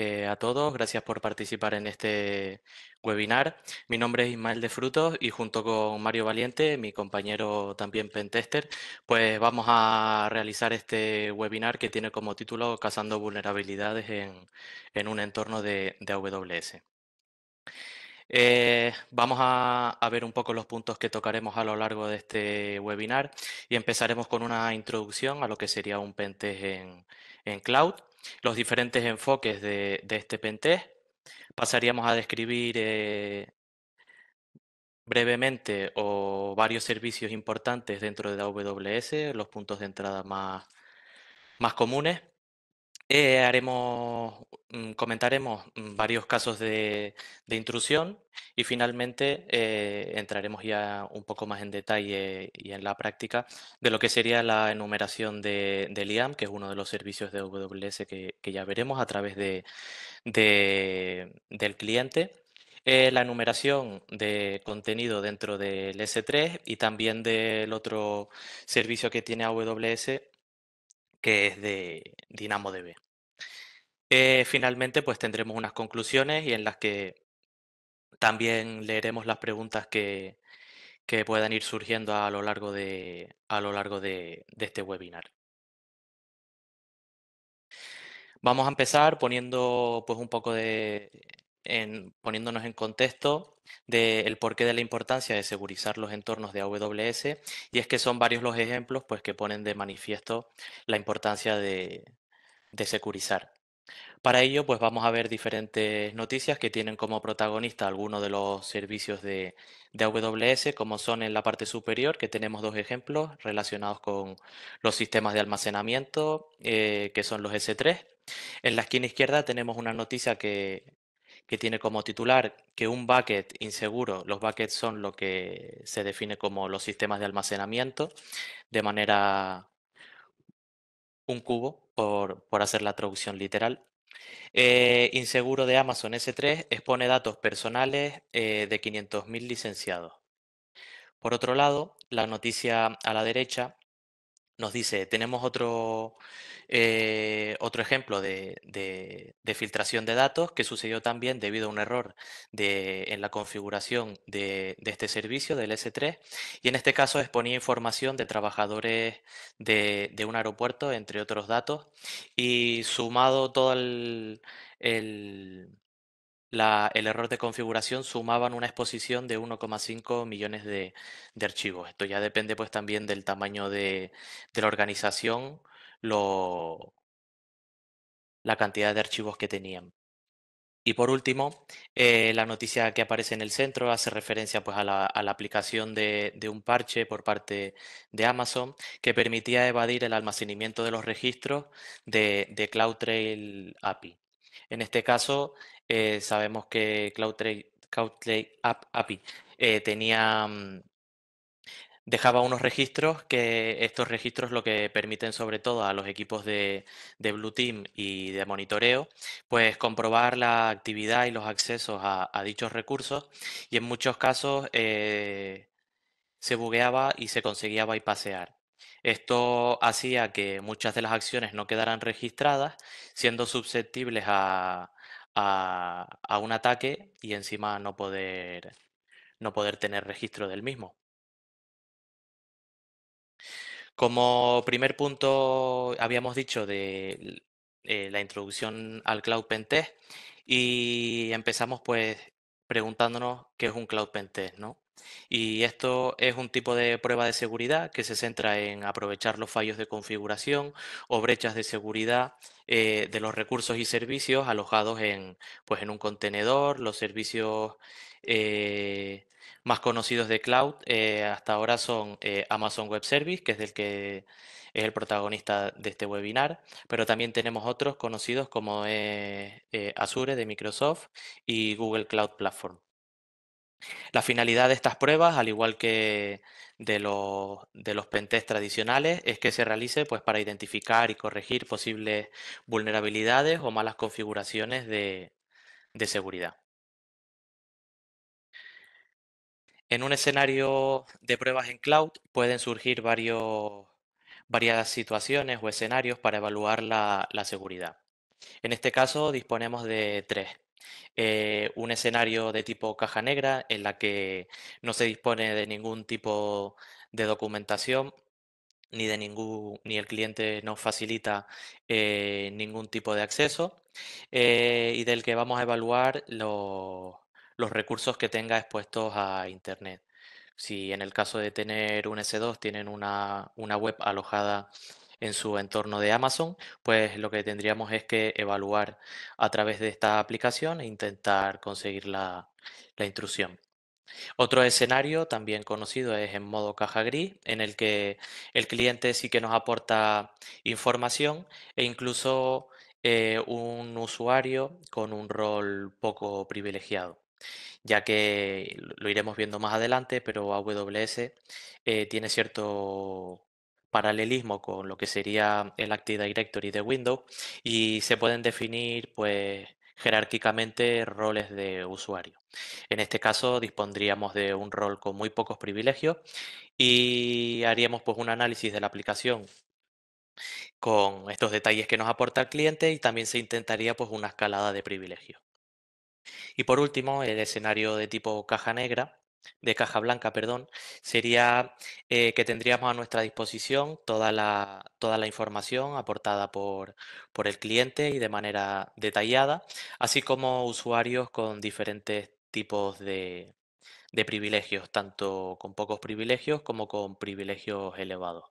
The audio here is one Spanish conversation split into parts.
Eh, a todos, gracias por participar en este webinar. Mi nombre es Ismael de Frutos y junto con Mario Valiente, mi compañero también pentester, pues vamos a realizar este webinar que tiene como título Cazando vulnerabilidades en, un entorno de, de AWS. Eh, vamos a, ver un poco los puntos que tocaremos a lo largo de este webinar y empezaremos con una introducción a lo que sería un pentest en cloud los diferentes enfoques de, este pentest. Pasaríamos a describir eh, brevemente o varios servicios importantes dentro de AWS, los puntos de entrada más, más comunes. Eh, haremos, mm, comentaremos mm, varios casos de, de intrusión y finalmente eh, entraremos ya un poco más en detalle y en la práctica de lo que sería la enumeración de, del IAM, que es uno de los servicios de AWS que, ya veremos a través de, del cliente. Eh, la enumeración de contenido dentro del S3 y también del otro servicio que tiene AWS que es de DynamoDB. Eh, finalmente, pues tendremos unas conclusiones y en las que también leeremos las preguntas que, puedan ir surgiendo a lo largo de, a lo largo de, este webinar. Vamos a empezar poniendo pues un poco de poniéndonos en contexto del porqué de la importancia de segurizar los entornos de AWS y es que son varios los ejemplos pues, que ponen de manifiesto la importancia de, securizar. Para ello, pues vamos a ver diferentes noticias que tienen como protagonista algunos de los servicios de, de, AWS, como son en la parte superior, que tenemos dos ejemplos relacionados con los sistemas de almacenamiento, eh, que son los S3. En la esquina izquierda tenemos una noticia que que tiene como titular que un bucket inseguro, los buckets son lo que se define como los sistemas de almacenamiento, de manera un cubo, por, por hacer la traducción literal. Eh, inseguro de Amazon S3 expone datos personales eh, de 500.000 licenciados. Por otro lado, la noticia a la derecha nos dice, tenemos otro eh, otro ejemplo de, filtración de datos que sucedió también debido a un error en la configuración de, este servicio del S3 y en este caso exponía información de trabajadores de, un aeropuerto, entre otros datos, y sumado todo el, error de configuración sumaban una exposición de 1,5 millones de, archivos. Esto ya depende pues también del tamaño de la organización lo, la cantidad de archivos que tenían. Y por último, eh, la noticia que aparece en el centro hace referencia pues, a, la, aplicación de, un parche por parte de Amazon que permitía evadir el almacenamiento de los registros de, de CloudTrail API. En este caso, eh, sabemos que CloudTrail, API eh, tenía mm, dejaba unos registros que estos registros lo que permiten sobre todo a los equipos de, Blue Team y de monitoreo, pues comprobar la actividad y los accesos a, dichos recursos y en muchos casos eh, se bugueaba y se conseguía bypassear. Esto hacía que muchas de las acciones no quedaran registradas, siendo susceptibles a, a un ataque y encima no poder, no poder tener registro del mismo. Como primer punto, habíamos dicho de eh, la introducción al Cloud Pentest y empezamos pues preguntándonos qué es un Cloud Pentest, ¿no? Y esto es un tipo de prueba de seguridad que se centra en aprovechar los fallos de configuración o brechas de seguridad eh, de los recursos y servicios alojados en, pues, en un contenedor, los servicios eh, más conocidos de cloud eh, hasta ahora son eh, Amazon Web Service, que es el que es el protagonista de este webinar, pero también tenemos otros conocidos como eh, Azure de Microsoft y Google Cloud Platform. La finalidad de estas pruebas, al igual que de los, de pentest tradicionales, es que se realice pues, para identificar y corregir posibles vulnerabilidades o malas configuraciones de seguridad. En un escenario de pruebas en cloud pueden surgir varias situaciones o escenarios para evaluar la, seguridad. En este caso disponemos de tres. Eh, un escenario de tipo caja negra en la que no se dispone de ningún tipo de documentación ni de ningún ni el cliente nos facilita eh, ningún tipo de acceso eh, y del que vamos a evaluar los los recursos que tenga expuestos a Internet. Si en el caso de tener un S2 tienen una, web alojada en su entorno de Amazon, pues lo que tendríamos es que evaluar a través de esta aplicación e intentar conseguir la, la intrusión. Otro escenario también conocido es en modo caja gris, en el que el cliente sí que nos aporta información e incluso eh, un usuario con un rol poco privilegiado ya que lo iremos viendo más adelante, pero AWS eh, tiene cierto paralelismo con lo que sería el Active Directory de Windows y se pueden definir pues jerárquicamente roles de usuario. En este caso dispondríamos de un rol con muy pocos privilegios y haríamos pues un análisis de la aplicación con estos detalles que nos aporta el cliente y también se intentaría pues una escalada de privilegios. Y por último, el escenario de tipo caja negra, de caja blanca, perdón, sería eh, que tendríamos a nuestra disposición toda la, información aportada por, el cliente y de manera detallada, así como usuarios con diferentes tipos de, de privilegios, tanto con pocos privilegios como con privilegios elevados.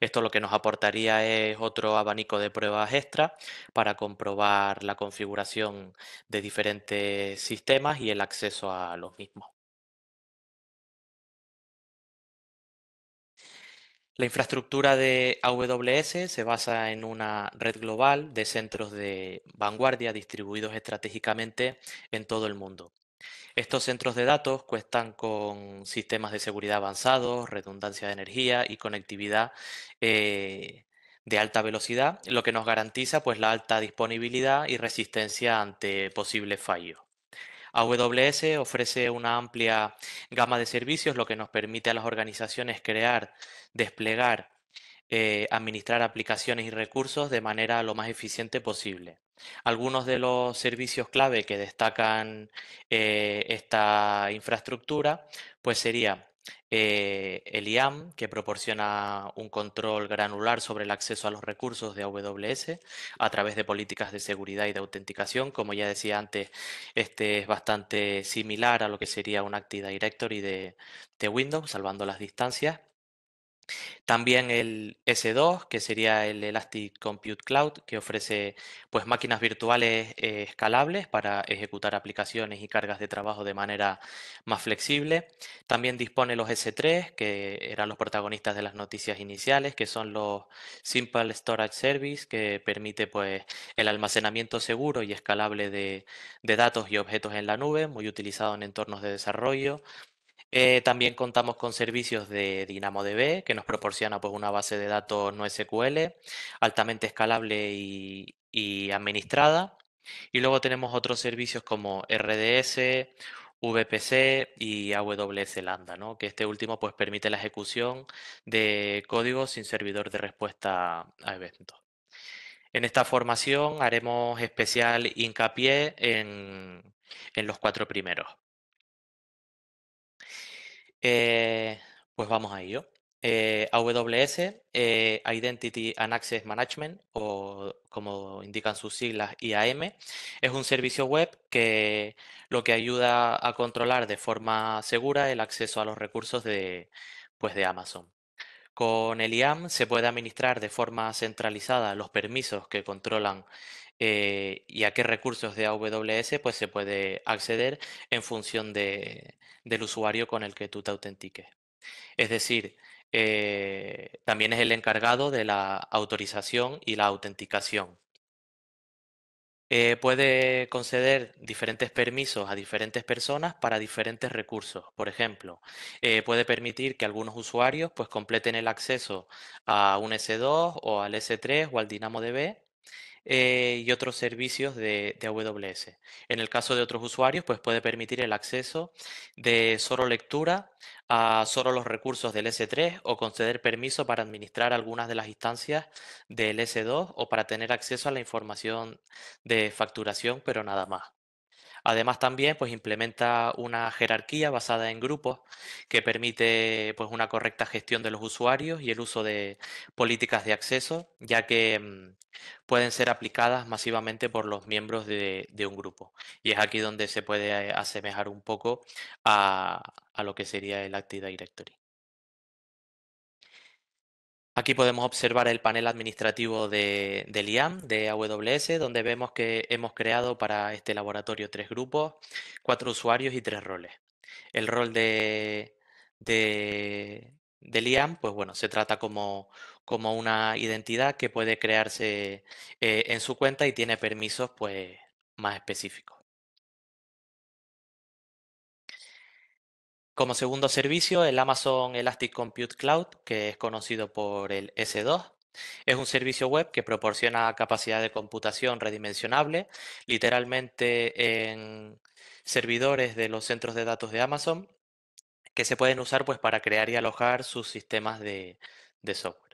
Esto lo que nos aportaría es otro abanico de pruebas extra para comprobar la configuración de diferentes sistemas y el acceso a los mismos. La infraestructura de AWS se basa en una red global de centros de vanguardia distribuidos estratégicamente en todo el mundo. Estos centros de datos cuestan con sistemas de seguridad avanzados, redundancia de energía y conectividad eh, de alta velocidad, lo que nos garantiza pues, la alta disponibilidad y resistencia ante posibles fallos. AWS ofrece una amplia gama de servicios, lo que nos permite a las organizaciones crear, desplegar, eh, administrar aplicaciones y recursos de manera lo más eficiente posible. Algunos de los servicios clave que destacan eh, esta infraestructura, pues sería eh, el IAM, que proporciona un control granular sobre el acceso a los recursos de AWS a través de políticas de seguridad y de autenticación. Como ya decía antes, este es bastante similar a lo que sería un Active Directory de Windows, salvando las distancias. También el S2, que sería el Elastic Compute Cloud, que ofrece pues, máquinas virtuales eh, escalables para ejecutar aplicaciones y cargas de trabajo de manera más flexible. También dispone los S3, que eran los protagonistas de las noticias iniciales, que son los Simple Storage Service, que permite pues, el almacenamiento seguro y escalable de, de datos y objetos en la nube, muy utilizado en entornos de desarrollo. Eh, también contamos con servicios de DynamoDB que nos proporciona pues, una base de datos no SQL altamente escalable y, administrada. Y luego tenemos otros servicios como RDS, VPC y AWS Lambda, que este último pues, permite la ejecución de código sin servidor de respuesta a eventos. En esta formación haremos especial hincapié en los cuatro primeros. Eh, pues vamos a ello. Eh, AWS, eh, Identity and Access Management, o como indican sus siglas IAM, es un servicio web que lo que ayuda a controlar de forma segura el acceso a los recursos de, pues de Amazon. Con el IAM se puede administrar de forma centralizada los permisos que controlan eh, y a qué recursos de AWS pues, se puede acceder en función del usuario con el que tú te autentiques. Es decir, eh, también es el encargado de la autorización y la autenticación. Eh, puede conceder diferentes permisos a diferentes personas para diferentes recursos. Por ejemplo, puede permitir que algunos usuarios pues, completen el acceso a un S2 o al S3 o al DynamoDB eh, y otros servicios de, de, AWS. En el caso de otros usuarios, pues puede permitir el acceso de solo lectura a solo los recursos del S3 o conceder permiso para administrar algunas de las instancias del S2 o para tener acceso a la información de facturación, pero nada más. Además, también pues, implementa una jerarquía basada en grupos que permite pues, una correcta gestión de los usuarios y el uso de políticas de acceso, ya que mm, pueden ser aplicadas masivamente por los miembros de, un grupo. Y es aquí donde se puede eh, asemejar un poco a, a lo que sería el Active Directory. Aquí podemos observar el panel administrativo de, del IAM, de AWS, donde vemos que hemos creado para este laboratorio tres grupos, cuatro usuarios y tres roles. El rol de, IAM, pues bueno, se trata como, como una identidad que puede crearse eh, en su cuenta y tiene permisos pues, más específicos. Como segundo servicio, el Amazon Elastic Compute Cloud, que es conocido por el S2. Es un servicio web que proporciona capacidad de computación redimensionable, literalmente en servidores de los centros de datos de Amazon, que se pueden usar pues, para crear y alojar sus sistemas de software.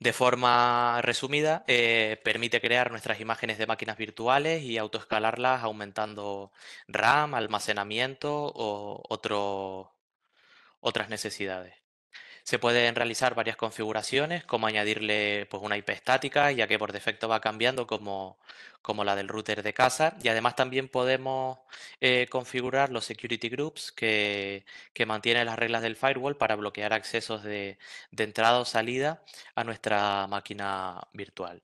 De forma resumida, eh, permite crear nuestras imágenes de máquinas virtuales y autoescalarlas aumentando RAM, almacenamiento o otras necesidades. Se pueden realizar varias configuraciones, como añadirle pues, una IP estática, ya que por defecto va cambiando como, la del router de casa. Y además también podemos eh, configurar los security groups que, que, mantienen las reglas del firewall para bloquear accesos de, entrada o salida a nuestra máquina virtual.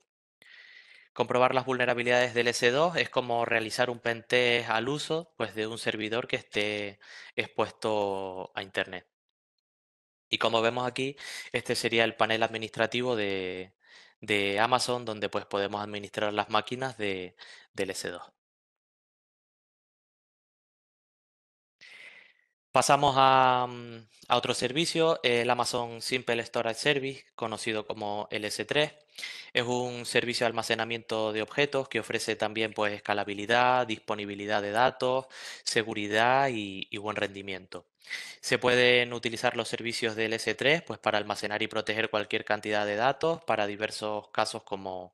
Comprobar las vulnerabilidades del S2 es como realizar un pentest al uso pues, de un servidor que esté expuesto a Internet. Y como vemos aquí, este sería el panel administrativo de, Amazon, donde pues podemos administrar las máquinas de, del S2. Pasamos a, mm, a, otro servicio, el Amazon Simple Storage Service, conocido como el s 3 es un servicio de almacenamiento de objetos que ofrece también pues, escalabilidad, disponibilidad de datos, seguridad y, buen rendimiento. Se pueden utilizar los servicios del S3 pues, para almacenar y proteger cualquier cantidad de datos para diversos casos como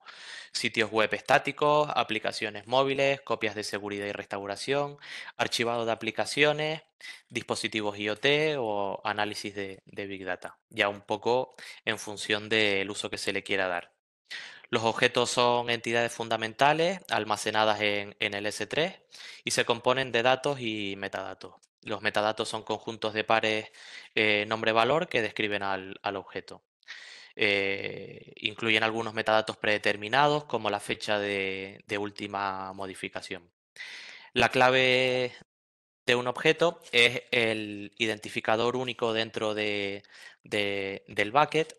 sitios web estáticos, aplicaciones móviles, copias de seguridad y restauración, archivado de aplicaciones, dispositivos IoT o análisis de Big Data ya un poco en función del uso que se le quiera dar. Los objetos son entidades fundamentales almacenadas en, el S3 y se componen de datos y metadatos. Los metadatos son conjuntos de pares eh, nombre-valor que describen al, objeto. Eh, incluyen algunos metadatos predeterminados como la fecha de, de última modificación. La clave un objeto es el identificador único dentro de, del bucket.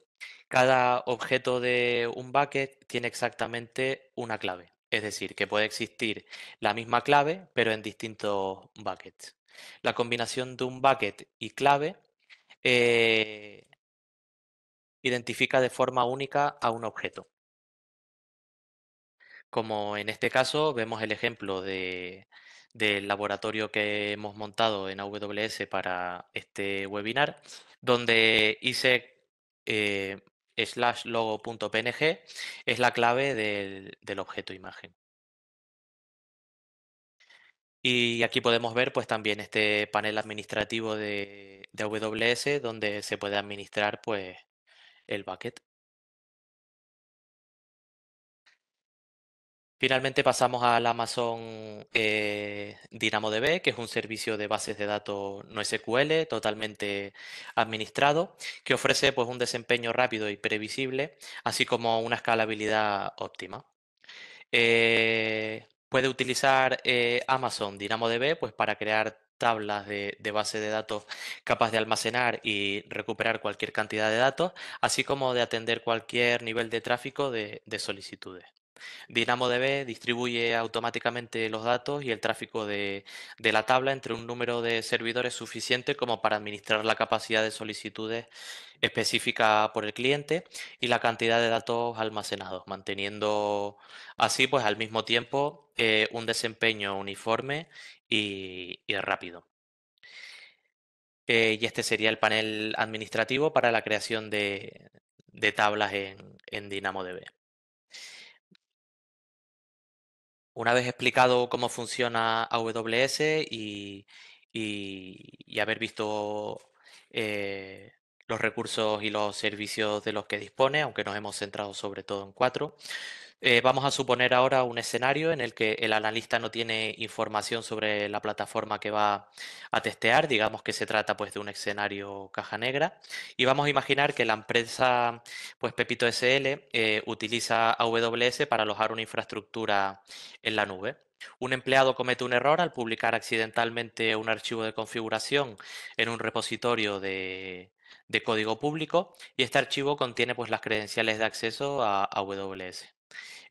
Cada objeto de un bucket tiene exactamente una clave. Es decir, que puede existir la misma clave, pero en distintos buckets. La combinación de un bucket y clave eh, identifica de forma única a un objeto. Como en este caso vemos el ejemplo de, del laboratorio que hemos montado en AWS para este webinar, donde hice eh, slash logo.png es la clave del, objeto imagen. Y aquí podemos ver pues también este panel administrativo de, de AWS donde se puede administrar pues el bucket. Finalmente pasamos al Amazon eh, DynamoDB, que es un servicio de bases de datos no SQL totalmente administrado, que ofrece pues, un desempeño rápido y previsible, así como una escalabilidad óptima. Eh, puede utilizar eh, Amazon DynamoDB pues, para crear tablas de, base de datos capaz de almacenar y recuperar cualquier cantidad de datos, así como de atender cualquier nivel de tráfico de solicitudes. DynamoDB distribuye automáticamente los datos y el tráfico de, la tabla entre un número de servidores suficiente como para administrar la capacidad de solicitudes específica por el cliente y la cantidad de datos almacenados, manteniendo así pues al mismo tiempo eh, un desempeño uniforme y, rápido. Eh, y este sería el panel administrativo para la creación de, tablas en, en DynamoDB. una vez explicado cómo funciona AWS y, y, haber visto eh, los recursos y los servicios de los que dispone, aunque nos hemos centrado sobre todo en cuatro, eh, vamos a suponer ahora un escenario en el que el analista no tiene información sobre la plataforma que va a testear, digamos que se trata pues de un escenario caja negra, y vamos a imaginar que la empresa pues Pepito SL eh, utiliza AWS para alojar una infraestructura en la nube. Un empleado comete un error al publicar accidentalmente un archivo de configuración en un repositorio de, código público y este archivo contiene pues las credenciales de acceso a, a AWS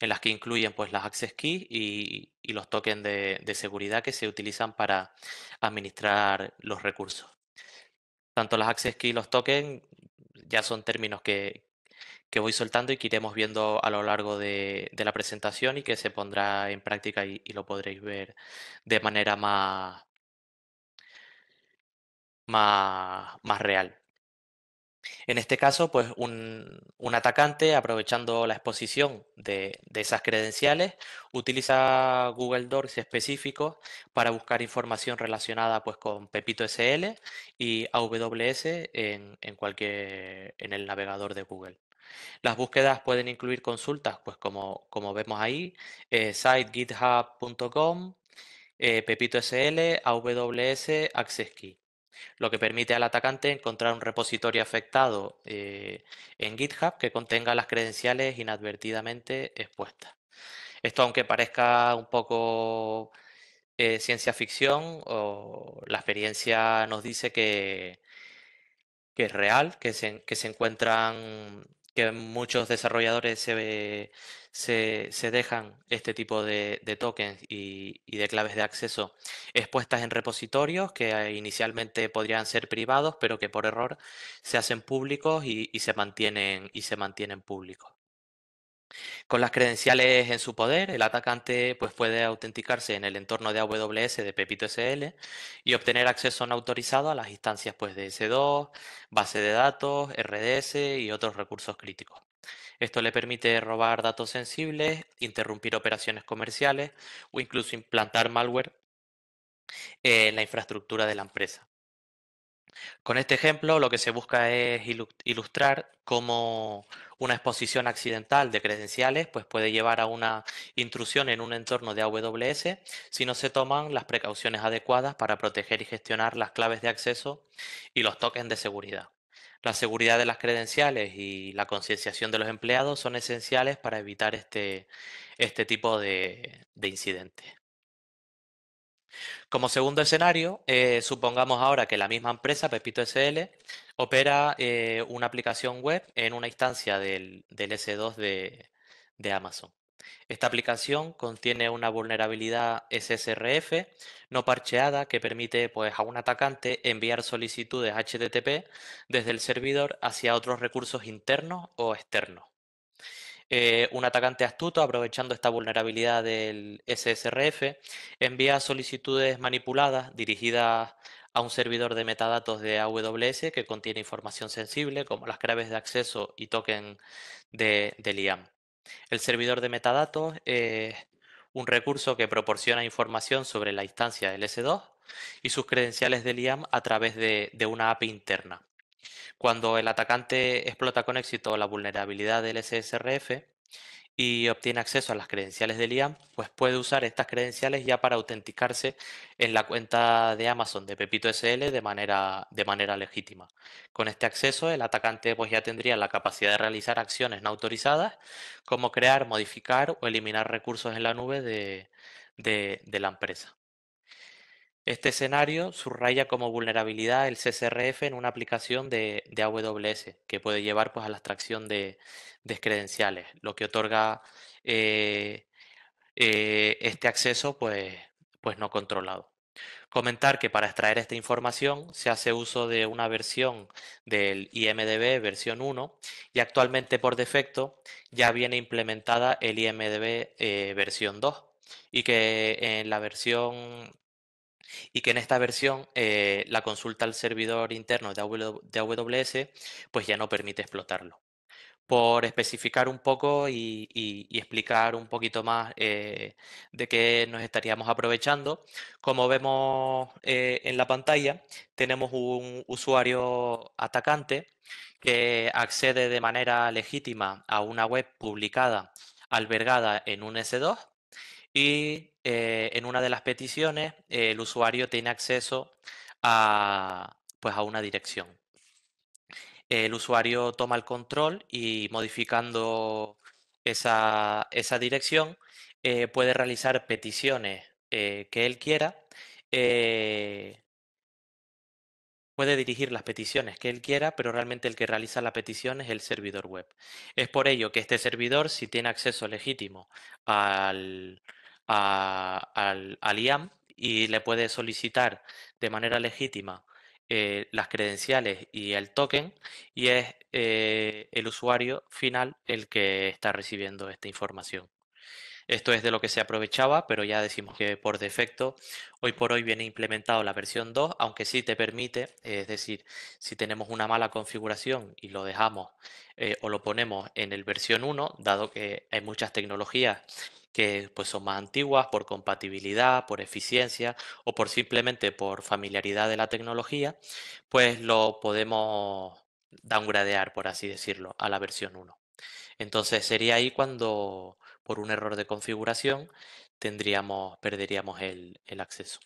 en las que incluyen pues, las access keys y, los tokens de, seguridad que se utilizan para administrar los recursos. Tanto las access keys y los tokens ya son términos que, voy soltando y que iremos viendo a lo largo de, la presentación y que se pondrá en práctica y, lo podréis ver de manera más, más real. En este caso, pues un, atacante, aprovechando la exposición de, esas credenciales, utiliza Google Docs específicos para buscar información relacionada pues, con Pepito SL y AWS en, en el navegador de Google. Las búsquedas pueden incluir consultas, pues como, como vemos ahí, eh, site github.com, eh, Pepito SL, AWS, AccessKey lo que permite al atacante encontrar un repositorio afectado eh, en GitHub que contenga las credenciales inadvertidamente expuestas. Esto, aunque parezca un poco eh, ciencia ficción, o la experiencia nos dice que, es real, que se encuentran que muchos desarrolladores se, se, se dejan este tipo de, tokens y, de claves de acceso expuestas en repositorios que eh, inicialmente podrían ser privados, pero que por error se hacen públicos y se, mantienen, y se mantienen públicos. Con las credenciales en su poder, el atacante pues, puede autenticarse en el entorno de AWS de Pepito SL y obtener acceso no autorizado a las instancias pues, de S2, base de datos, RDS y otros recursos críticos. Esto le permite robar datos sensibles, interrumpir operaciones comerciales o incluso implantar malware en la infraestructura de la empresa. Con este ejemplo, lo que se busca es ilustrar cómo una exposición accidental de credenciales pues, puede llevar a una intrusión en un entorno de AWS si no se toman las precauciones adecuadas para proteger y gestionar las claves de acceso y los tokens de seguridad. La seguridad de las credenciales y la concienciación de los empleados son esenciales para evitar este, este tipo de incidentes. Como segundo escenario, eh, supongamos ahora que la misma empresa, Pepito SL, opera eh, una aplicación web en una instancia del, del S2 de, de, Amazon. Esta aplicación contiene una vulnerabilidad SSRF no parcheada que permite pues, a un atacante enviar solicitudes HTTP desde el servidor hacia otros recursos internos o externos. Eh, un atacante astuto, aprovechando esta vulnerabilidad del SSRF, envía solicitudes manipuladas dirigidas a un servidor de metadatos de AWS que contiene información sensible como las claves de acceso y token de, del IAM. El servidor de metadatos es un recurso que proporciona información sobre la instancia del S2 y sus credenciales del IAM a través de, de una API interna. Cuando el atacante explota con éxito la vulnerabilidad del SSRF y obtiene acceso a las credenciales del IAM, pues puede usar estas credenciales ya para autenticarse en la cuenta de Amazon de Pepito SL de manera, de manera legítima. Con este acceso, el atacante pues, ya tendría la capacidad de realizar acciones no autorizadas, como crear, modificar o eliminar recursos en la nube de la empresa. Este escenario subraya como vulnerabilidad el CCRF en una aplicación de, AWS, que puede llevar pues, a la extracción de, credenciales, lo que otorga eh, eh, este acceso pues, pues no controlado. Comentar que para extraer esta información se hace uso de una versión del IMDB versión 1 y actualmente por defecto ya viene implementada el IMDB eh, versión 2 y que en la versión y que en esta versión eh, la consulta al servidor interno de AWS pues ya no permite explotarlo. Por especificar un poco y, explicar un poquito más eh, de qué nos estaríamos aprovechando, como vemos eh, en la pantalla, tenemos un usuario atacante que accede de manera legítima a una web publicada albergada en un S2 y eh, en una de las peticiones el usuario tiene acceso a, pues, a una dirección. El usuario toma el control y modificando esa, dirección eh, puede realizar peticiones eh, que él quiera puede dirigir las peticiones que él quiera, pero realmente el que realiza la petición es el servidor web. Es por ello que este servidor, si tiene acceso legítimo al, al, IAM y le puede solicitar de manera legítima eh, las credenciales y el token y es eh, el usuario final el que está recibiendo esta información. Esto es de lo que se aprovechaba, pero ya decimos que por defecto hoy por hoy viene implementado la versión 2, aunque sí te permite, es decir, si tenemos una mala configuración y lo dejamos eh, o lo ponemos en el versión 1, dado que hay muchas tecnologías que pues, son más antiguas por compatibilidad, por eficiencia o por simplemente por familiaridad de la tecnología, pues lo podemos downgradear, por así decirlo, a la versión 1. Entonces sería ahí cuando por un error de configuración tendríamos, perderíamos el, acceso.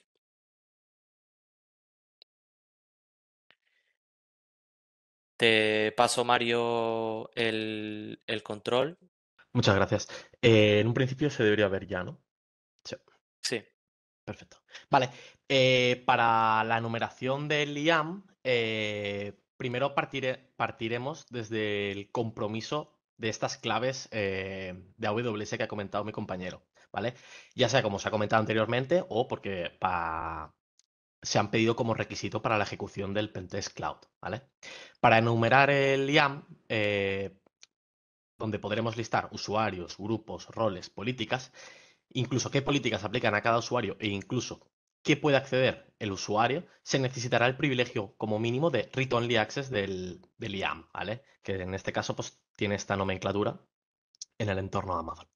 Te paso, Mario, el control Muchas gracias. Eh, en un principio se debería ver ya, ¿no? Sí. sí. Perfecto. Vale. Eh, para la enumeración del IAM, eh, primero partiremos desde el compromiso de estas claves de AWS que ha comentado mi compañero, ¿vale? Ya sea como se ha comentado anteriormente o porque se han pedido como requisito para la ejecución del Pentest Cloud, ¿vale? Para enumerar el IAM, donde podremos listar usuarios, grupos, roles, políticas, incluso qué políticas aplican a cada usuario e incluso qué puede acceder el usuario, se necesitará el privilegio como mínimo de read only access del, IAM, ¿vale? Que en este caso pues, tiene esta nomenclatura en el entorno de Amazon.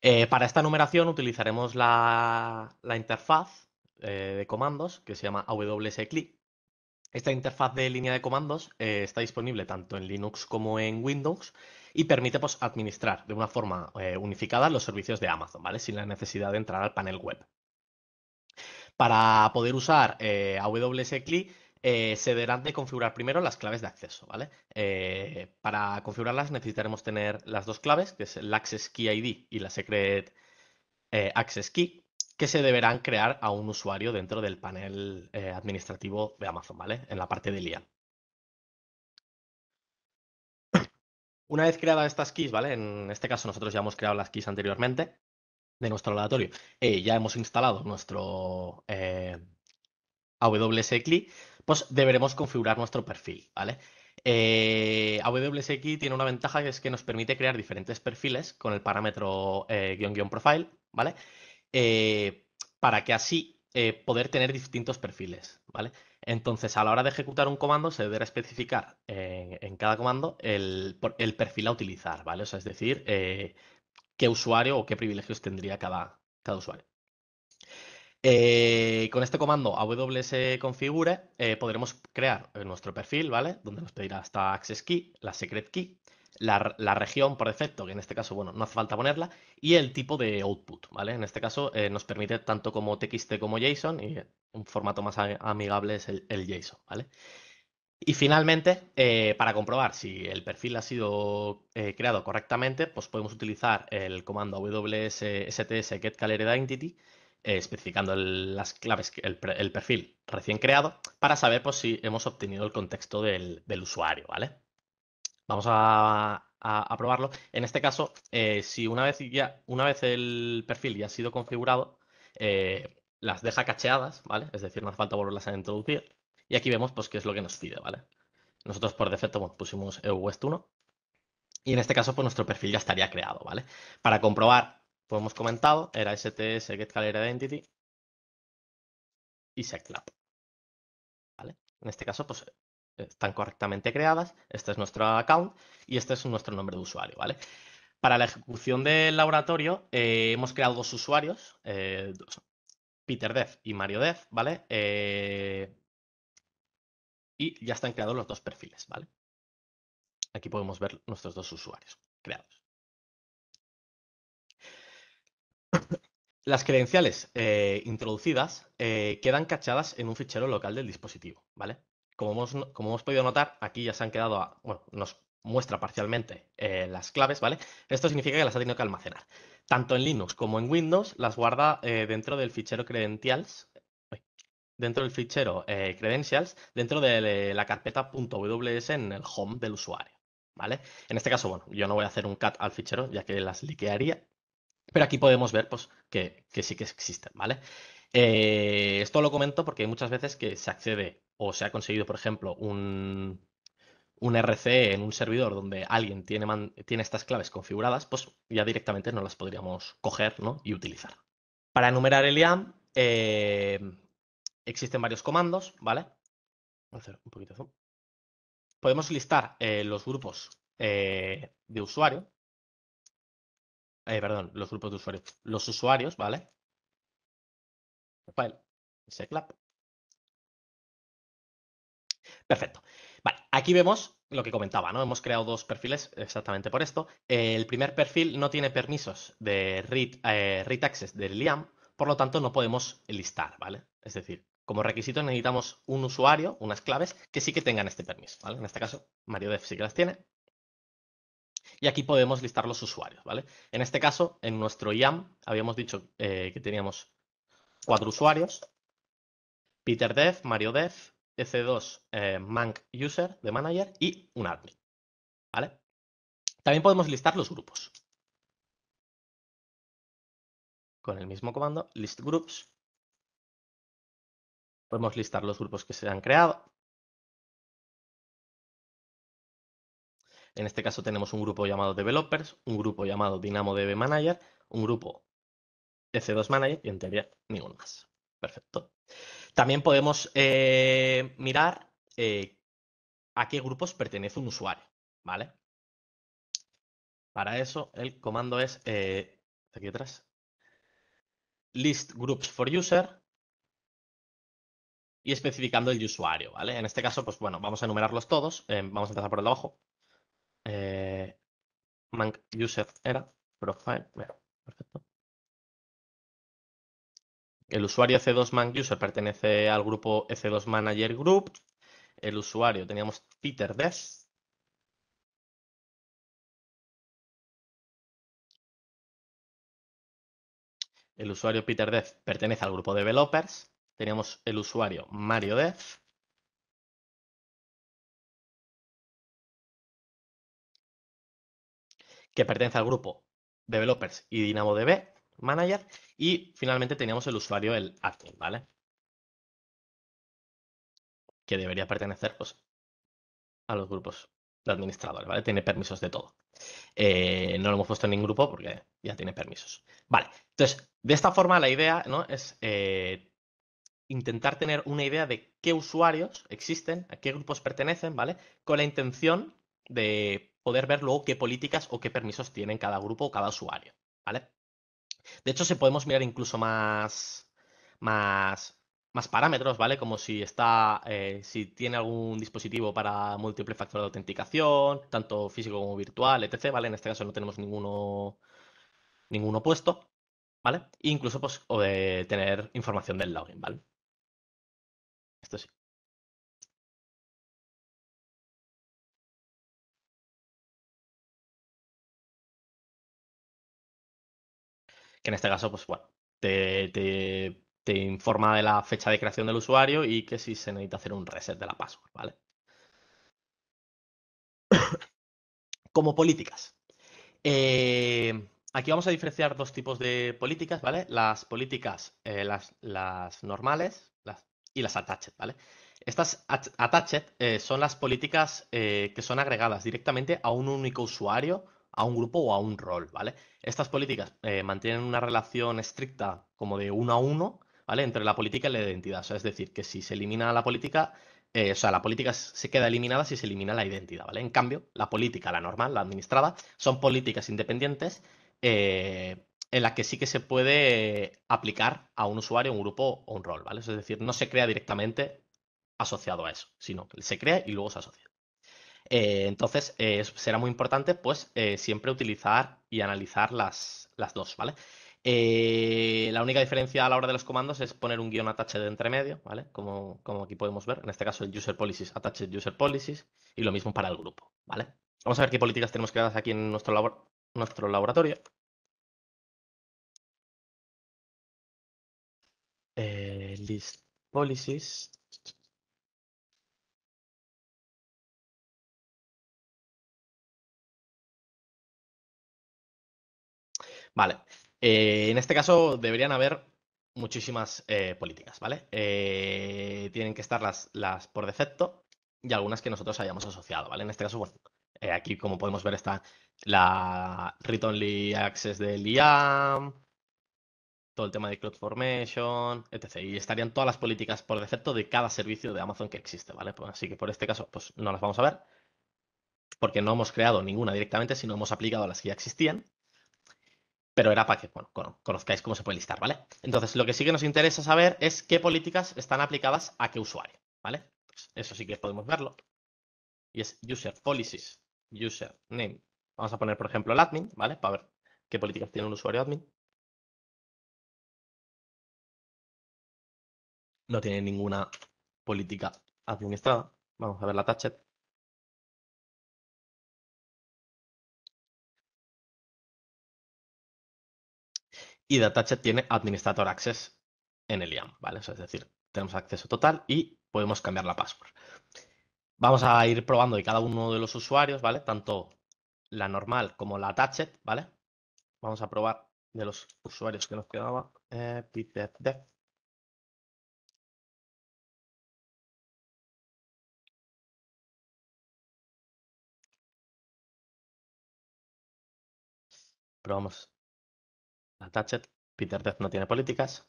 Eh, para esta numeración utilizaremos la, interfaz eh, de comandos que se llama AWS esta interfaz de línea de comandos eh, está disponible tanto en Linux como en Windows y permite pues, administrar de una forma eh, unificada los servicios de Amazon, ¿vale? Sin la necesidad de entrar al panel web. Para poder usar eh, AWS CLI se deberán de configurar primero las claves de acceso, ¿vale? para configurarlas necesitaremos tener las dos claves, que es el Access Key ID y la Secret Access Key que se deberán crear a un usuario dentro del panel eh, administrativo de Amazon, ¿vale? En la parte de IAM. Una vez creadas estas keys, ¿vale? En este caso nosotros ya hemos creado las keys anteriormente de nuestro laboratorio. y eh, ya hemos instalado nuestro eh, AWS CLI, pues deberemos configurar nuestro perfil, ¿vale? AWS Key tiene una ventaja que es que nos permite crear diferentes perfiles con el parámetro profile, ¿vale? Eh, para que así eh, poder tener distintos perfiles, ¿vale? Entonces, a la hora de ejecutar un comando, se deberá especificar en, cada comando el, perfil a utilizar, ¿vale? es decir, eh, qué usuario o qué privilegios tendría cada, cada usuario. con este comando aws configure podremos crear nuestro perfil, ¿vale? Donde nos pedirá esta access key, la secret key, la, región por defecto, que en este caso, bueno, no hace falta ponerla, y el tipo de output, ¿vale? En este caso eh, nos permite tanto como TXT como JSON, y eh, un formato más amigable es el, JSON, ¿vale? Y finalmente, eh, para comprobar si el perfil ha sido creado correctamente, pues podemos utilizar el comando AWS STS especificando las claves, el, el, perfil recién creado, para saber pues, si hemos obtenido el contexto del, del usuario, ¿vale? Vamos a, probarlo. En este caso, eh, si una vez, ya, una vez el perfil ya ha sido configurado, eh, las deja cacheadas, ¿vale? Es decir, no hace falta volverlas a introducir. Y aquí vemos pues qué es lo que nos pide, ¿vale? Nosotros por defecto pusimos pusimos west 1 y en este caso pues nuestro perfil ya estaría creado, ¿vale? Para comprobar, como hemos comentado, era STS identity y setClap, ¿vale? En este caso pues están correctamente creadas, este es nuestro account y este es nuestro nombre de usuario, ¿vale? Para la ejecución del laboratorio eh, hemos creado dos usuarios, eh, Peter Dev y Mario Dev, ¿vale? Eh, y ya están creados los dos perfiles, ¿vale? Aquí podemos ver nuestros dos usuarios creados. Las credenciales introducidas quedan cachadas en un fichero local del dispositivo, ¿vale? como hemos, podido notar, aquí ya se han quedado, bueno, nos muestra parcialmente eh, las claves, ¿vale? Esto significa que las ha tenido que almacenar. Tanto en Linux como en Windows las guarda eh, dentro del fichero credentials, dentro del fichero eh, credentials, dentro de la carpeta .ws en el home del usuario, ¿vale? En este caso, bueno, yo no voy a hacer un cat al fichero ya que las liquearía, pero aquí podemos ver pues, que, que sí que existen, ¿vale? esto lo comento porque hay muchas veces que se accede o se ha conseguido, por ejemplo, un, un RC en un servidor donde alguien tiene, tiene estas claves configuradas, pues ya directamente no las podríamos coger y utilizar. Para enumerar el IAM eh, existen varios comandos, ¿vale? a hacer un poquito zoom. Podemos listar eh, eh, los grupos de usuario. perdón, los grupos de usuarios Los usuarios, ¿vale? Perfecto. aquí vemos lo que comentaba, ¿no? Hemos creado dos perfiles exactamente por esto. El primer perfil no tiene permisos de read, eh, access del IAM, por lo tanto no podemos listar, ¿vale? Es decir, como requisito necesitamos un usuario, unas claves que sí que tengan este permiso, En este caso, MarioDev sí que las tiene. Y aquí podemos listar los usuarios, ¿vale? En este caso, en nuestro IAM habíamos dicho eh, que teníamos cuatro usuarios. Peter MarioDev, Mario Dev, EC2 eh, user de manager y un admin. ¿Vale? También podemos listar los grupos. Con el mismo comando, list groups. Podemos listar los grupos que se han creado. En este caso tenemos un grupo llamado developers, un grupo llamado DynamoDB manager, un grupo EC2 manager y en teoría ningún más. Perfecto. También podemos eh, mirar eh, a qué grupos pertenece un mm. usuario, ¿vale? Para eso el comando es, eh, aquí list groups for user y especificando el usuario, ¿vale? En este caso, pues bueno, vamos a enumerarlos todos. vamos a empezar por el ojo abajo. user era, profile, perfecto. El usuario c 2 man pertenece al grupo c 2 Manager Group. El usuario, teníamos Peter El usuario Peter pertenece al grupo Developers. Teníamos el usuario Mario que pertenece al grupo Developers y DynamoDB manager. Y finalmente teníamos el usuario, el admin, ¿vale? Que debería pertenecer pues, a los grupos de administradores, ¿vale? Tiene permisos de todo. Eh, no lo hemos puesto en ningún grupo porque ya tiene permisos. Vale, entonces, de esta forma la idea ¿no? es eh, intentar tener una idea de qué usuarios existen, a qué grupos pertenecen, ¿vale? Con la intención de poder ver luego qué políticas o qué permisos tienen cada grupo o cada usuario, ¿vale? De hecho, se podemos mirar incluso más, más, más parámetros, ¿vale? Como si está, eh, si tiene algún dispositivo para múltiple factor de autenticación, tanto físico como virtual, etc. ¿Vale? En este caso no tenemos ninguno, ninguno puesto, ¿vale? incluso, pues, de tener información del login, ¿vale? Esto sí. en este caso, pues bueno, te, informa de la fecha de creación del usuario y que si se necesita hacer un reset de la password, ¿vale? Como políticas. Eh, aquí vamos a diferenciar dos tipos de políticas, ¿vale? Las políticas, eh, las, normales y las attached, ¿vale? Estas attached eh, son las políticas que son agregadas directamente a un único usuario a un grupo o a un rol, ¿vale? Estas políticas eh, mantienen una relación estricta como de uno a uno, ¿vale? Entre la política y la identidad. es decir, que si se elimina la política, eh, o sea, la política se queda eliminada si se elimina la identidad, ¿vale? En cambio, la política, la normal, la administrada, son políticas independientes eh, en las que sí que se puede aplicar a un usuario, un grupo o un rol, ¿vale? Es decir, no se crea directamente asociado a eso, sino que se crea y luego se asocia. Eh, entonces, eh, será muy importante pues eh, siempre utilizar y analizar las, dos, ¿vale? la única diferencia a la hora de los comandos es poner un guión de entre medio, ¿vale? Como, como aquí podemos ver, en este caso el user policies, attached user policies, y lo mismo para el grupo, ¿vale? Vamos a ver qué políticas tenemos creadas aquí en nuestro, nuestro laboratorio. list policies. Vale. Eh, en este caso deberían haber muchísimas eh, políticas, ¿vale? Eh, tienen que estar las, las, por defecto y algunas que nosotros hayamos asociado, ¿vale? En este caso, aquí como podemos ver está la read access del IAM, todo el tema de Cloud Formation, etc. Y estarían todas las políticas por defecto de cada servicio de Amazon que existe, ¿vale? Pues, así que por este caso, pues no las vamos a ver, porque no hemos creado ninguna directamente, sino hemos aplicado las que ya existían pero era para que bueno, conozcáis cómo se puede listar, ¿vale? Entonces, lo que sí que nos interesa saber es qué políticas están aplicadas a qué usuario, ¿vale? Pues eso sí que podemos verlo. Y es user policies, user name. Vamos a poner, por ejemplo, el admin, ¿vale? Para ver qué políticas tiene un usuario admin. No tiene ninguna política administrada. Vamos a ver la touchet. y Datachet tiene Administrator Access en el IAM, ¿vale? es decir, tenemos acceso total y podemos cambiar la password. Vamos a ir probando de cada uno de los usuarios, ¿vale? Tanto la normal como la Attached, ¿vale? Vamos a probar de los usuarios que nos quedaba. Eh, Probamos Touchet, Peter Death no tiene políticas.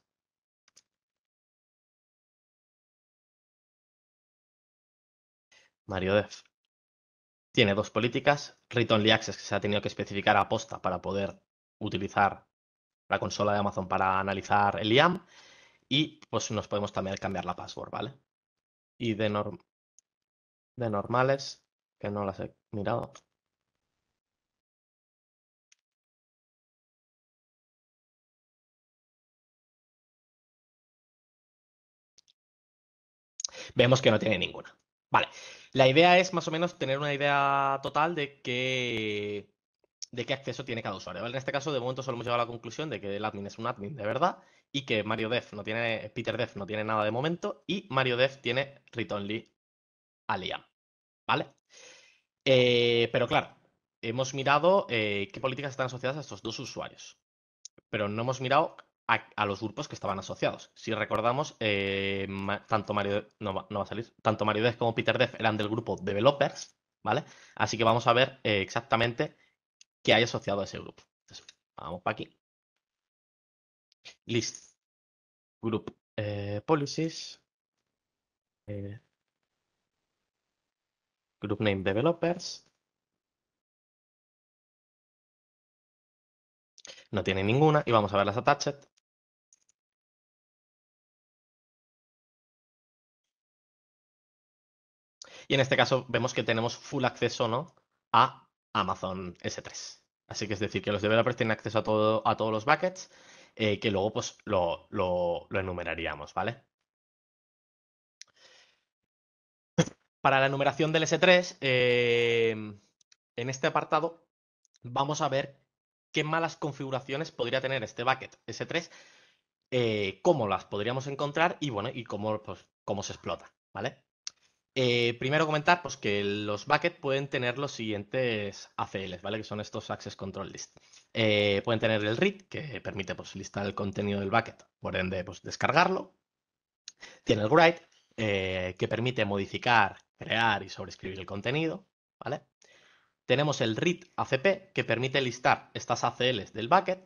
Mario Dev tiene dos políticas. Read Access, que se ha tenido que especificar a posta para poder utilizar la consola de Amazon para analizar el IAM. Y pues nos podemos también cambiar la password, ¿vale? Y de, de normales, que no las he mirado, vemos que no tiene ninguna. Vale, la idea es más o menos tener una idea total de qué, de qué acceso tiene cada usuario. En este caso, de momento solo hemos llegado a la conclusión de que el admin es un admin de verdad y que Mario no tiene, Peter dev no tiene nada de momento y Mario dev tiene read only ¿Vale? Eh, pero claro, hemos mirado eh, qué políticas están asociadas a estos dos usuarios, pero no hemos mirado a, los grupos que estaban asociados. Si recordamos, eh, tanto Mario, no, va a salir, tanto Mario Dev como Peter Dev eran del grupo Developers, ¿vale? Así que vamos a ver eh, exactamente qué hay asociado a ese grupo. vamos para aquí. List. Group eh, Policies. group Name Developers. No tiene ninguna y vamos a ver las attached. Y en este caso vemos que tenemos full acceso ¿no? a Amazon S3. Así que es decir, que los developers tienen acceso a, todo, a todos los buckets, eh, que luego pues lo, enumeraríamos, ¿vale? Para la enumeración del S3, eh, en este apartado vamos a ver qué malas configuraciones podría tener este bucket S3, eh, cómo las podríamos encontrar y bueno, y cómo, pues, cómo se explota, ¿vale? Eh, primero comentar pues, que los buckets pueden tener los siguientes ACLs, ¿vale? Que son estos Access Control List. Eh, pueden tener el read, que permite pues, listar el contenido del bucket, por ende, pues, descargarlo. Tiene el write, eh, que permite modificar, crear y sobreescribir el contenido, ¿vale? Tenemos el read ACP, que permite listar estas ACLs del bucket.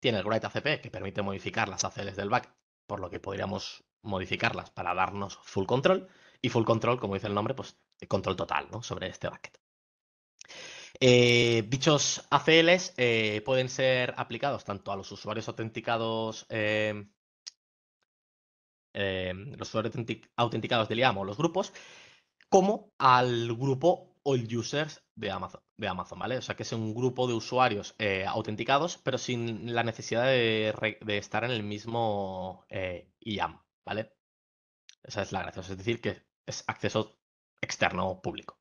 Tiene el write ACP, que permite modificar las ACLs del bucket, por lo que podríamos modificarlas para darnos full control y full control, como dice el nombre, pues control total sobre este bucket. dichos eh, ACLs eh, pueden ser aplicados tanto a los usuarios autenticados, em, em, los usuarios autenticados del IAM o los grupos, como al grupo all users de Amazon, ¿vale? O sea, que es un grupo de usuarios eh, autenticados, pero sin la necesidad de, de estar en el mismo IAM, ¿vale? Esa es la gracia. Es decir, que es acceso externo público.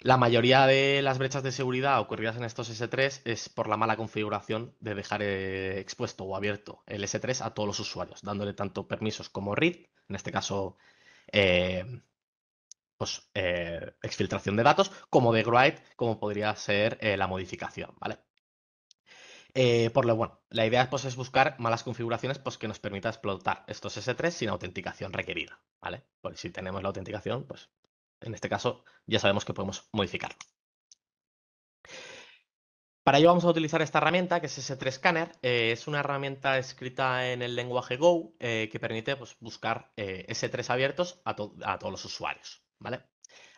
La mayoría de las brechas de seguridad ocurridas en estos S3 es por la mala configuración de dejar eh, expuesto o abierto el S3 a todos los usuarios, dándole tanto permisos como read, en este caso, eh, pues, eh, exfiltración de datos, como de write, como podría ser la modificación, ¿vale? Eh, por lo bueno, la idea pues, es buscar malas configuraciones pues, que nos permita explotar estos S3 sin autenticación requerida, ¿vale? Pues si tenemos la autenticación, pues en este caso ya sabemos que podemos modificarlo. Para ello vamos a utilizar esta herramienta que es S3 Scanner. Eh, es una herramienta escrita en el lenguaje Go eh, que permite pues, buscar S3 abiertos a, a todos los usuarios, ¿vale?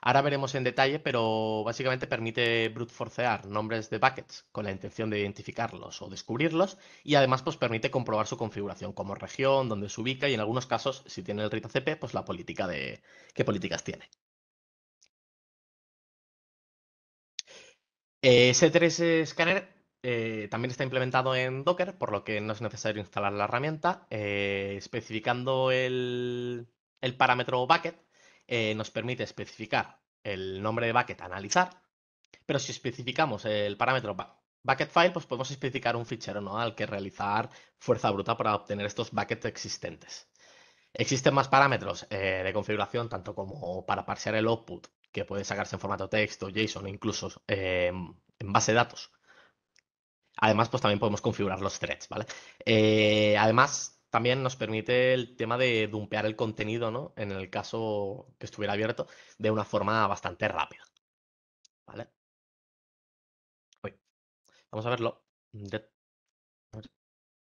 Ahora veremos en detalle, pero básicamente permite brute forcear nombres de buckets con la intención de identificarlos o descubrirlos y además pues, permite comprobar su configuración como región, donde se ubica y en algunos casos, si tiene el RITACP, CP, pues la política de qué políticas tiene. Eh, s 3 Scanner eh, también está implementado en Docker, por lo que no es necesario instalar la herramienta, eh, especificando el parámetro bucket eh, nos permite especificar el nombre de bucket a analizar, pero si especificamos el parámetro bucket file, pues podemos especificar un fichero ¿no? al que realizar fuerza bruta para obtener estos buckets existentes. Existen más parámetros eh, de configuración, tanto como para parsear el output, que puede sacarse en formato texto, JSON incluso em, en base de datos. Además, pues también podemos configurar los threads, ¿vale? Eh, además, también nos permite el tema de dumpear el contenido, ¿no? En el caso que estuviera abierto, de una forma bastante rápida. ¿Vale? Uy. Vamos a verlo.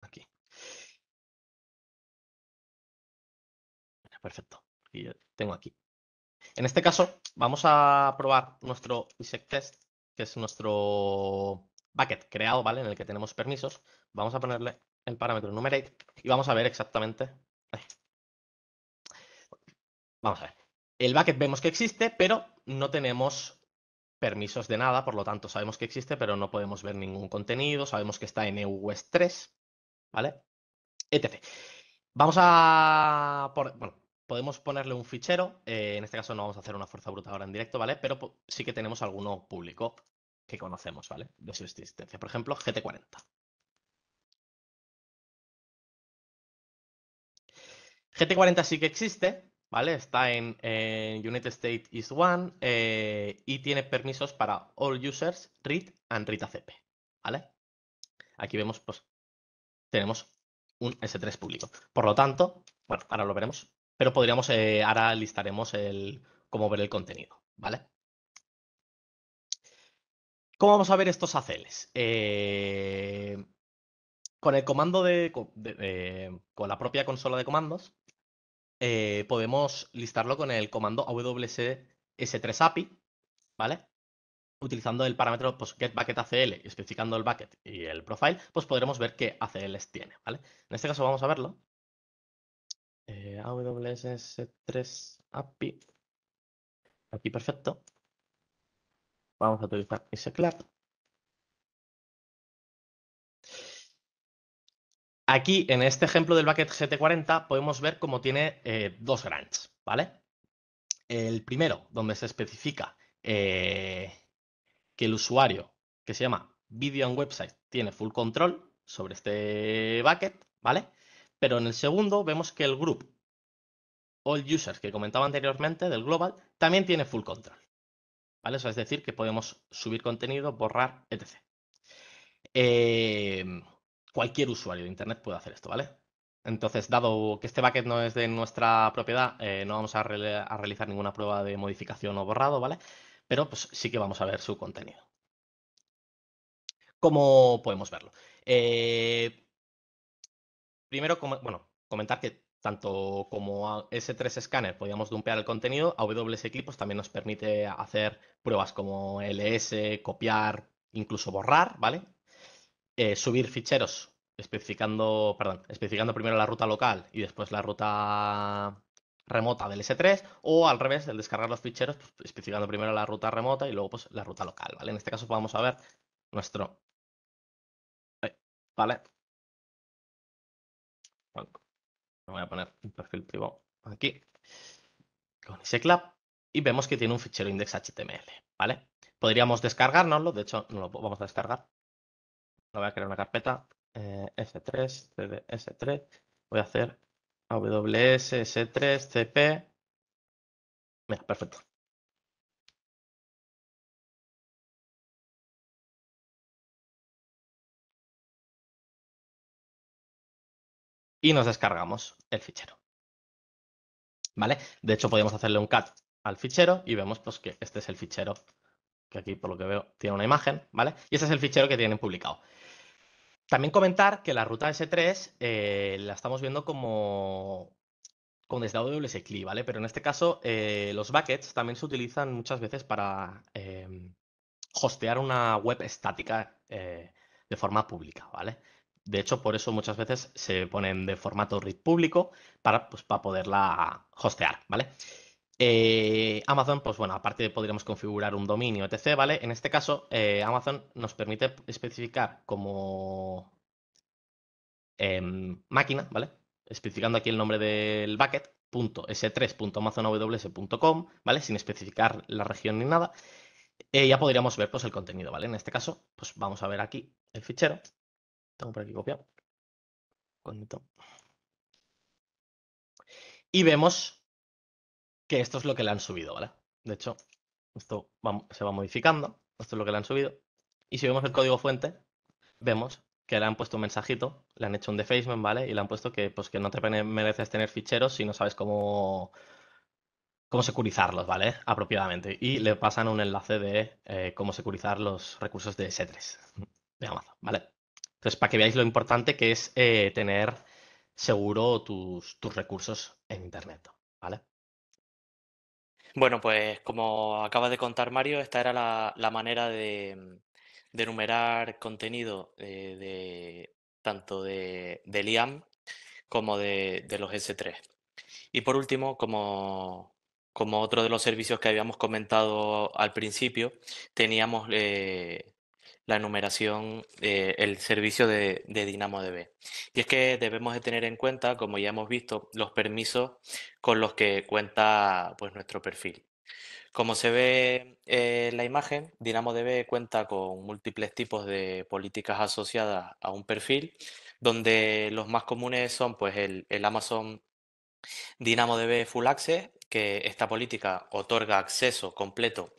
Aquí. Perfecto. Y tengo aquí. En este caso, vamos a probar nuestro isectest, test, que es nuestro bucket creado, ¿vale? En el que tenemos permisos. Vamos a ponerle el parámetro numerate, y vamos a ver exactamente. Vamos a ver. El bucket vemos que existe, pero no tenemos permisos de nada, por lo tanto sabemos que existe, pero no podemos ver ningún contenido, sabemos que está en EUS 3, ¿vale? Etc. Vamos a... bueno, podemos ponerle un fichero, eh, en este caso no vamos a hacer una fuerza bruta ahora en directo, ¿vale? Pero sí que tenemos alguno público que conocemos, ¿vale? De su existencia, por ejemplo, GT40. GT40 sí que existe, ¿vale? Está en, United States is One eh, y tiene permisos para all users, read and read ACP, ¿vale? Aquí vemos, pues, tenemos un S3 público. Por lo tanto, bueno, ahora lo veremos, pero podríamos, eh, ahora listaremos el cómo ver el contenido, ¿vale? ¿Cómo vamos a ver estos ACLs? Eh, con el comando de, con la propia consola de comandos, eh, podemos listarlo con el comando AWS-S3 API, ¿vale? Utilizando el parámetro get pues, getBucketACL y especificando el bucket y el profile, pues podremos ver qué ACLs tiene, ¿vale? En este caso vamos a verlo. Eh, aws 3 API. Aquí perfecto. Vamos a utilizar ese clap. Aquí, en este ejemplo del bucket GT40, podemos ver cómo tiene eh, dos grants, ¿vale? El primero, donde se especifica eh, que el usuario, que se llama Video on Website, tiene full control sobre este bucket, ¿vale? Pero en el segundo vemos que el group, all users que comentaba anteriormente del global, también tiene full control, ¿vale? es decir, que podemos subir contenido, borrar, etc. Eh, cualquier usuario de Internet puede hacer esto, ¿vale? Entonces, dado que este bucket no es de nuestra propiedad, eh, no vamos a, realizar ninguna prueba de modificación o borrado, ¿vale? Pero pues, sí que vamos a ver su contenido. ¿Cómo podemos verlo? Eh, primero, bueno, comentar que tanto como a S3 Scanner podíamos dumpear el contenido, AWS pues también nos permite hacer pruebas como LS, copiar, incluso borrar, ¿vale? Eh, subir ficheros especificando, perdón, especificando primero la ruta local y después la ruta remota del S3 o al revés, el descargar los ficheros pues, especificando primero la ruta remota y luego pues la ruta local, ¿vale? En este caso vamos a ver nuestro... Eh, ¿Vale? voy a poner un perfil privado aquí con ese club y vemos que tiene un fichero index.html, ¿vale? Podríamos descargárnoslo, de hecho no lo vamos a descargar voy a crear una carpeta S3, cd, S3. Voy a hacer AWS, S3, CP. Mira, perfecto. Y nos descargamos el fichero. ¿Vale? De hecho, podemos hacerle un cat al fichero y vemos pues, que este es el fichero que aquí por lo que veo tiene una imagen, ¿vale? Y este es el fichero que tienen publicado. También comentar que la ruta S3 eh, la estamos viendo como con desde CLI, ¿vale? Pero en este caso, eh, los buckets también se utilizan muchas veces para em, hostear una web estática eh, de forma pública, ¿vale? De hecho, por eso muchas veces se ponen de formato read público para, pues, para poderla hostear, ¿vale? Eh, amazon, pues bueno, aparte podríamos configurar un dominio, etc., ¿vale? En este caso, eh, Amazon nos permite especificar como em, máquina, ¿vale? Especificando aquí el nombre del bucket, .s3.amazonaws.com, ¿vale? Sin especificar la región ni nada. Eh, ya podríamos ver, pues, el contenido, ¿vale? En este caso, pues vamos a ver aquí el fichero. Tengo por aquí copiado. Y vemos que esto es lo que le han subido, ¿vale? De hecho, esto se va modificando, esto es lo que le han subido. Y si vemos el código fuente, vemos que le han puesto un mensajito, le han hecho un defacement, ¿vale? Y le han puesto que, pues, que no te mereces tener ficheros si no sabes cómo, cómo securizarlos, ¿vale? Apropiadamente. Y le pasan un enlace de eh, cómo securizar los recursos de S3 de Amazon, ¿vale? Entonces, para que veáis lo importante que es eh, tener seguro tus recursos en Internet, ¿vale? Bueno, pues como acaba de contar Mario, esta era la, manera de, de, enumerar contenido eh, de, tanto de, de Liam como de, los S3. Y por último, como, como otro de los servicios que habíamos comentado al principio, teníamos eh, la enumeración, el servicio de, de, DynamoDB. Y es que debemos de tener en cuenta, como ya hemos visto, los permisos con los que cuenta pues, nuestro perfil. Como se ve eh, en la imagen, DynamoDB cuenta con múltiples tipos de políticas asociadas a un perfil, donde los más comunes son pues, el, el Amazon DynamoDB Full Access, que esta política otorga acceso completo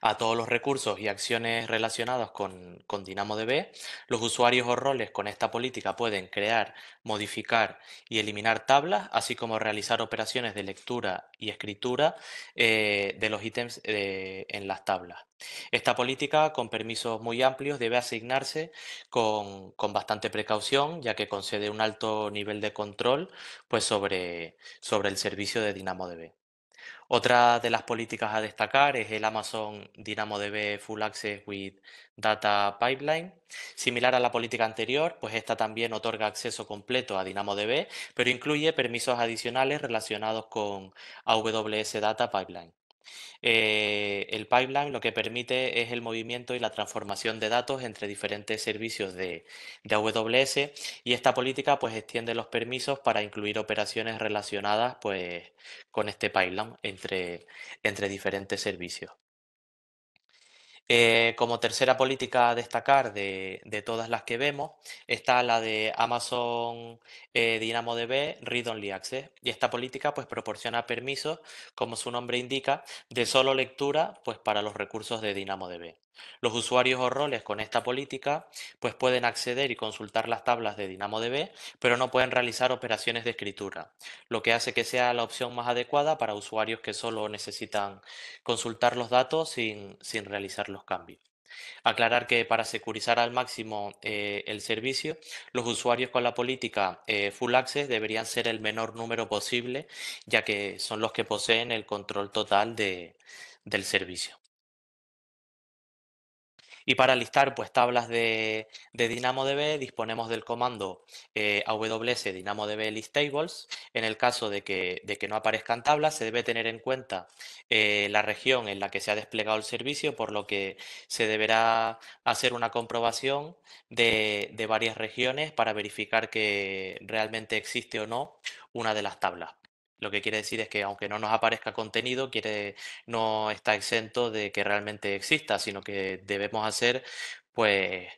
a todos los recursos y acciones relacionados con, DynamoDB, los usuarios o roles con esta política pueden crear, modificar y eliminar tablas, así como realizar operaciones de lectura y escritura eh, de los ítems eh, en las tablas. Esta política, con permisos muy amplios, debe asignarse con, bastante precaución, ya que concede un alto nivel de control pues, sobre, sobre el servicio de DynamoDB. Otra de las políticas a destacar es el Amazon DynamoDB Full Access with Data Pipeline. Similar a la política anterior, pues esta también otorga acceso completo a DynamoDB, pero incluye permisos adicionales relacionados con AWS Data Pipeline. Eh, el pipeline lo que permite es el movimiento y la transformación de datos entre diferentes servicios de, de, AWS y esta política pues extiende los permisos para incluir operaciones relacionadas pues con este pipeline entre, entre diferentes servicios. Eh, como tercera política a destacar de, todas las que vemos está la de Amazon eh, DynamoDB Read Only Access. Y esta política pues, proporciona permisos, como su nombre indica, de solo lectura pues, para los recursos de DynamoDB. Los usuarios o roles con esta política pues pueden acceder y consultar las tablas de DynamoDB, pero no pueden realizar operaciones de escritura, lo que hace que sea la opción más adecuada para usuarios que solo necesitan consultar los datos sin, realizar los cambios. Aclarar que para securizar al máximo eh, el servicio, los usuarios con la política eh, Full Access deberían ser el menor número posible, ya que son los que poseen el control total del servicio. Y para listar pues, tablas de, de DynamoDB, disponemos del comando eh, AWS DynamoDB List Tables. En el caso de que, de que, no aparezcan tablas, se debe tener en cuenta eh, la región en la que se ha desplegado el servicio, por lo que se deberá hacer una comprobación de varias regiones para verificar que realmente existe o no una de las tablas. Lo que quiere decir es que aunque no nos aparezca contenido, quiere, no está exento de que realmente exista, sino que debemos hacer pues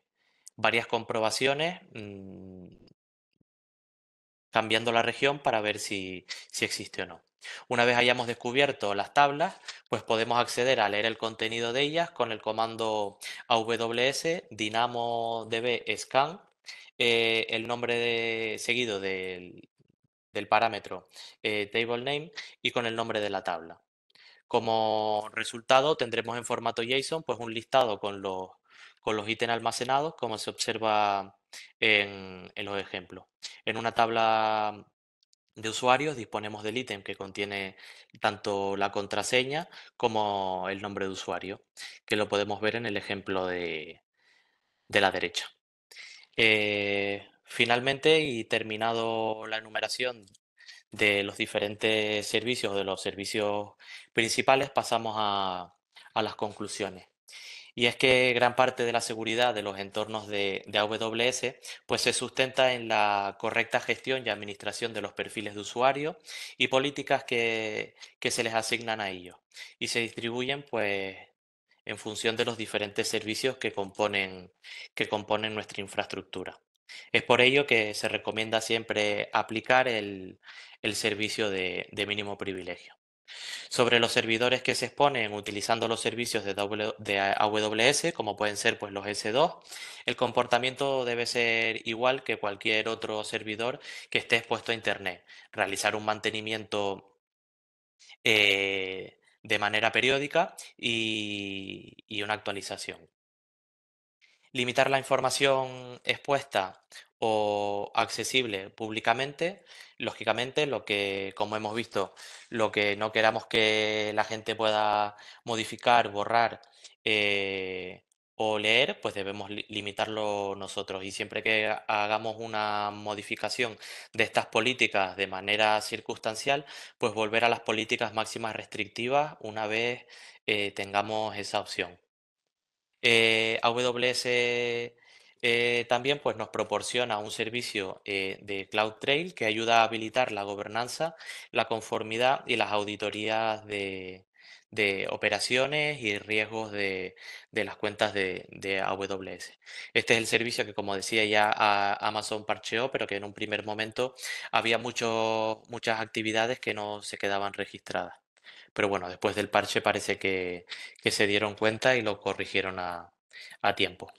varias comprobaciones mm, cambiando la región para ver si, existe o no. Una vez hayamos descubierto las tablas, pues podemos acceder a leer el contenido de ellas con el comando AWS dynamodb scan, eh, el nombre seguido del, del parámetro eh, table name y con el nombre de la tabla. Como resultado tendremos en formato JSON pues, un listado con los, con los ítems almacenados como se observa en, los ejemplos. En una tabla de usuarios disponemos del ítem que contiene tanto la contraseña como el nombre de usuario, que lo podemos ver en el ejemplo de, la derecha. Eh, Finalmente, y terminado la enumeración de los diferentes servicios, de los servicios principales, pasamos a, las conclusiones. Y es que gran parte de la seguridad de los entornos de, AWS pues se sustenta en la correcta gestión y administración de los perfiles de usuario y políticas que, se les asignan a ellos y se distribuyen pues en función de los diferentes servicios que componen nuestra infraestructura. Es por ello que se recomienda siempre aplicar el, servicio de, mínimo privilegio. Sobre los servidores que se exponen utilizando los servicios de, AWS, como pueden ser pues, los S2, el comportamiento debe ser igual que cualquier otro servidor que esté expuesto a Internet. Realizar un mantenimiento eh, de manera periódica y una actualización limitar la información expuesta o accesible públicamente, lógicamente lo que, como hemos visto, lo que no queramos que la gente pueda modificar, borrar eh, o leer, pues debemos limitarlo nosotros. Y siempre que hagamos una modificación de estas políticas de manera circunstancial, pues volver a las políticas máximas restrictivas una vez eh, tengamos esa opción. Eh, AWS eh, también pues, nos proporciona un servicio eh, de CloudTrail que ayuda a habilitar la gobernanza, la conformidad y las auditorías de, operaciones y riesgos de, las cuentas de, AWS. Este es el servicio que, como decía ya, ah, Amazon parcheó, pero que en un primer momento había muchas actividades que no se quedaban registradas. Pero bueno, después del parche parece que, se dieron cuenta y lo corrigieron a, tiempo.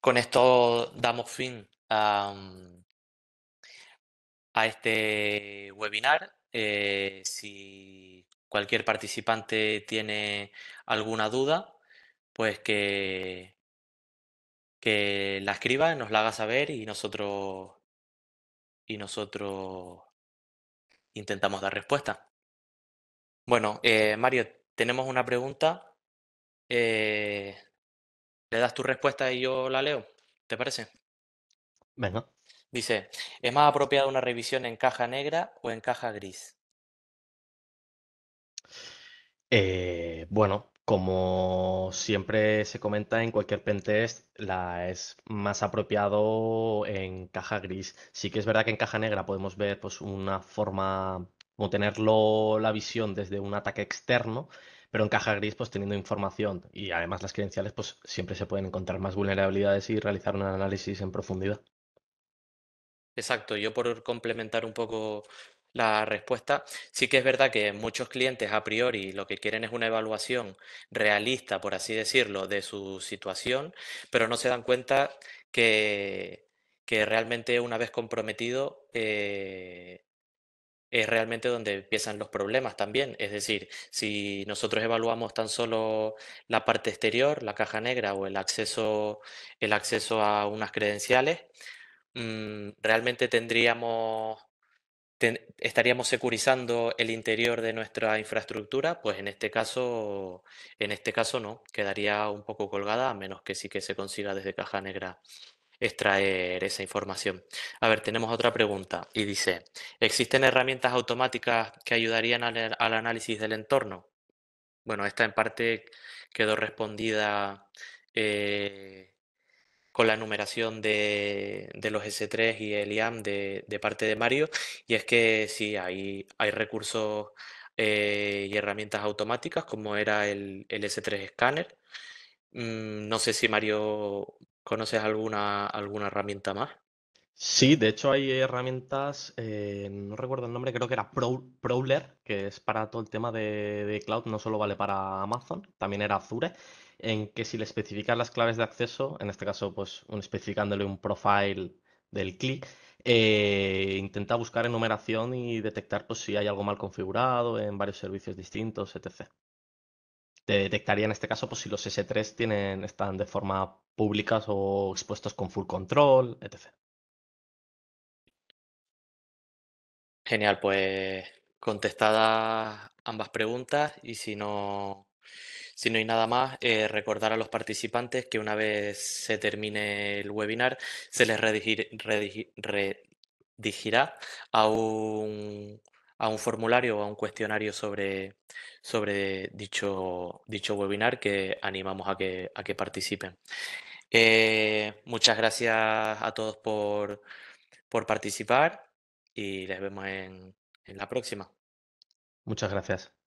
Con esto damos fin a, mm, a este webinar. Eh, si cualquier participante tiene alguna duda, pues que, que la escriba, nos la haga saber y nosotros y nosotros intentamos dar respuesta. Bueno, eh, Mario, tenemos una pregunta. Eh, ¿Le das tu respuesta y yo la leo? ¿Te parece? Venga. Dice, ¿es más apropiada una revisión en caja negra o en caja gris? Eh, bueno, como siempre se comenta en cualquier pentest, la es más apropiado en caja gris. Sí que es verdad que en caja negra podemos ver pues, una forma como tenerlo la visión desde un ataque externo, pero en caja gris pues teniendo información y además las credenciales pues siempre se pueden encontrar más vulnerabilidades y realizar un análisis en profundidad. Exacto, yo por complementar un poco la respuesta, sí que es verdad que muchos clientes a priori lo que quieren es una evaluación realista, por así decirlo, de su situación, pero no se dan cuenta que, que realmente una vez comprometido eh, es realmente donde empiezan los problemas también. Es decir, si nosotros evaluamos tan solo la parte exterior, la caja negra o el acceso, el acceso a unas credenciales, mm, realmente tendríamos estaríamos securizando el interior de nuestra infraestructura, pues en este caso, en este caso no, quedaría un poco colgada, a menos que sí que se consiga desde caja negra extraer esa información. A ver, tenemos otra pregunta y dice, ¿existen herramientas automáticas que ayudarían al, análisis del entorno? Bueno, esta en parte quedó respondida eh, con la numeración de, los S3 y el IAM de, parte de Mario, y es que sí, hay, recursos eh, y herramientas automáticas como era el, S3 Scanner. Mm, no sé si Mario ¿Conoces alguna, alguna herramienta más? Sí, de hecho hay herramientas, eh, no recuerdo el nombre, creo que era Prowler, que es para todo el tema de, cloud, no solo vale para Amazon, también era Azure, en que si le especificas las claves de acceso, en este caso, pues un, especificándole un profile del cli, eh, intenta buscar enumeración y detectar pues, si hay algo mal configurado en varios servicios distintos, etc te detectaría en este caso pues, si los S3 tienen, están de forma pública o expuestos con full control, etc. Genial, pues contestadas ambas preguntas y si no, si no hay nada más, eh, recordar a los participantes que una vez se termine el webinar se les redigirá a un a un formulario o a un cuestionario sobre, sobre dicho, dicho webinar que animamos a que, a que participen. Eh, muchas gracias a todos por, participar y les vemos en la próxima. Muchas gracias.